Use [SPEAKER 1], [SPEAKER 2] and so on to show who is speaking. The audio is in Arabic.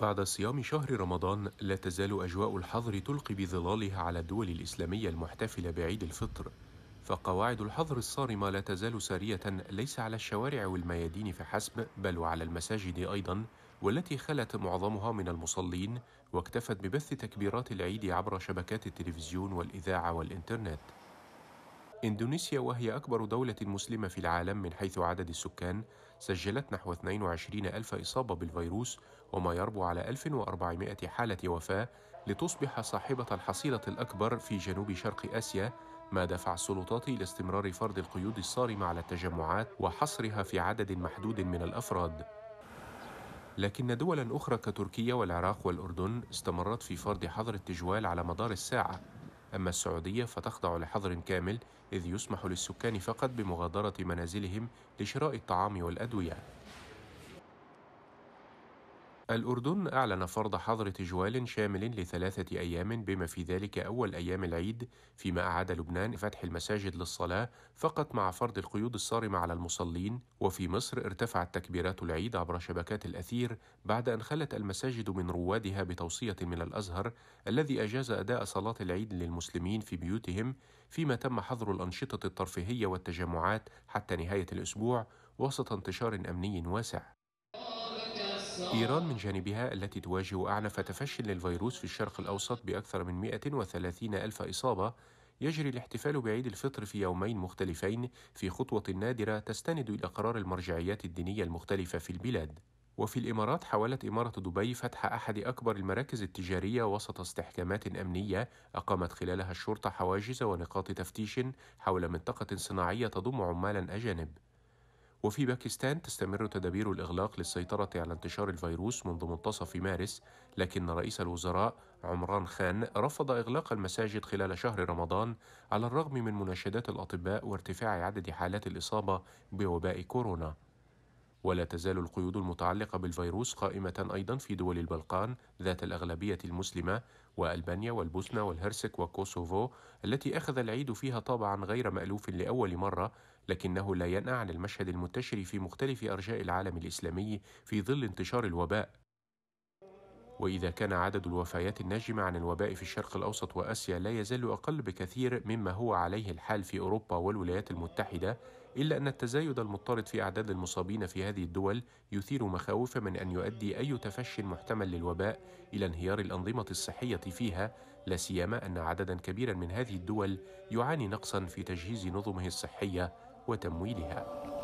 [SPEAKER 1] بعد صيام شهر رمضان لا تزال أجواء الحظر تلقي بظلالها على الدول الإسلامية المحتفلة بعيد الفطر فقواعد الحظر الصارمة لا تزال سارية ليس على الشوارع والميادين فحسب بل وعلى المساجد أيضا والتي خلت معظمها من المصلين واكتفت ببث تكبيرات العيد عبر شبكات التلفزيون والإذاعة والإنترنت إندونيسيا وهي أكبر دولة مسلمة في العالم من حيث عدد السكان سجلت نحو 22 ألف إصابة بالفيروس وما يربو على 1400 حالة وفاة لتصبح صاحبة الحصيلة الأكبر في جنوب شرق آسيا ما دفع السلطات لاستمرار فرض القيود الصارمة على التجمعات وحصرها في عدد محدود من الأفراد لكن دولا أخرى كتركيا والعراق والأردن استمرت في فرض حظر التجوال على مدار الساعة أما السعودية فتخضع لحظر كامل إذ يسمح للسكان فقط بمغادرة منازلهم لشراء الطعام والأدوية الأردن أعلن فرض حظر تجوال شامل لثلاثة أيام بما في ذلك أول أيام العيد فيما أعاد لبنان فتح المساجد للصلاة فقط مع فرض القيود الصارمة على المصلين وفي مصر ارتفعت تكبيرات العيد عبر شبكات الأثير بعد أن خلت المساجد من روادها بتوصية من الأزهر الذي أجاز أداء صلاة العيد للمسلمين في بيوتهم فيما تم حظر الأنشطة الترفيهية والتجمعات حتى نهاية الأسبوع وسط انتشار أمني واسع إيران من جانبها التي تواجه أعنف تفشي للفيروس في الشرق الأوسط بأكثر من 130 ألف إصابة يجري الاحتفال بعيد الفطر في يومين مختلفين في خطوة نادرة تستند إلى قرار المرجعيات الدينية المختلفة في البلاد وفي الإمارات حاولت إمارة دبي فتح أحد أكبر المراكز التجارية وسط استحكامات أمنية أقامت خلالها الشرطة حواجز ونقاط تفتيش حول منطقة صناعية تضم عمالا أجانب وفي باكستان تستمر تدابير الإغلاق للسيطرة على انتشار الفيروس منذ منتصف مارس لكن رئيس الوزراء عمران خان رفض إغلاق المساجد خلال شهر رمضان على الرغم من مناشدات الأطباء وارتفاع عدد حالات الإصابة بوباء كورونا ولا تزال القيود المتعلقة بالفيروس قائمة أيضا في دول البلقان ذات الأغلبية المسلمة وألبانيا والبوسنة والهرسك وكوسوفو التي أخذ العيد فيها طابعا غير مألوف لأول مرة لكنه لا ينأى عن المشهد المنتشر في مختلف أرجاء العالم الإسلامي في ظل انتشار الوباء وإذا كان عدد الوفيات الناجمة عن الوباء في الشرق الأوسط وآسيا لا يزال أقل بكثير مما هو عليه الحال في أوروبا والولايات المتحدة إلا أن التزايد المضطرد في أعداد المصابين في هذه الدول يثير مخاوف من أن يؤدي أي تفش محتمل للوباء إلى انهيار الأنظمة الصحية فيها لا سيما أن عددا كبيرا من هذه الدول يعاني نقصا في تجهيز نظمه الصحية وتمويلها.